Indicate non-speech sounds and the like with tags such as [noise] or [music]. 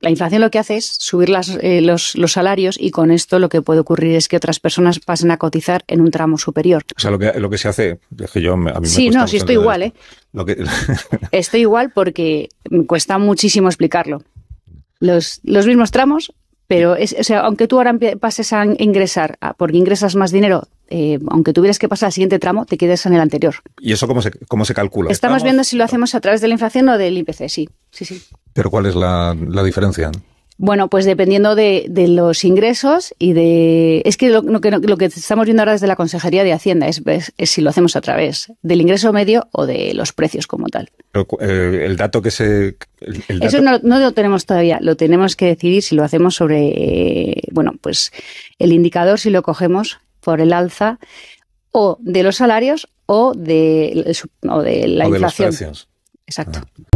la inflación lo que hace es subir eh, los, salarios y con esto lo que puede ocurrir es que otras personas pasen a cotizar en un tramo superior. O sea, lo que, lo que se hace, es yo a mí me Sí, no, sí, estoy igual, ¿eh? [laughs] estoy igual porque me cuesta muchísimo explicarlo. Los, mismos tramos, pero o sea, aunque tú ahora pases a ingresar, porque ingresas más dinero, eh, aunque tuvieras que pasar al siguiente tramo, te quedes en el anterior. ¿Y eso cómo se, calcula? Estamos viendo si lo hacemos a través de la inflación o del IPC, sí. Sí, sí. Pero ¿cuál es la, diferencia? Bueno, pues dependiendo de, los ingresos y de... Es que lo, que lo que estamos viendo ahora desde la Consejería de Hacienda es, si lo hacemos a través del ingreso medio o de los precios como tal. Eh, el dato que se... Eso no, lo tenemos todavía. Lo tenemos que decidir si lo hacemos sobre... Eh, bueno, pues el indicador si lo cogemos por el alza o de los salarios o de, o de la inflación. Exacto. Ah.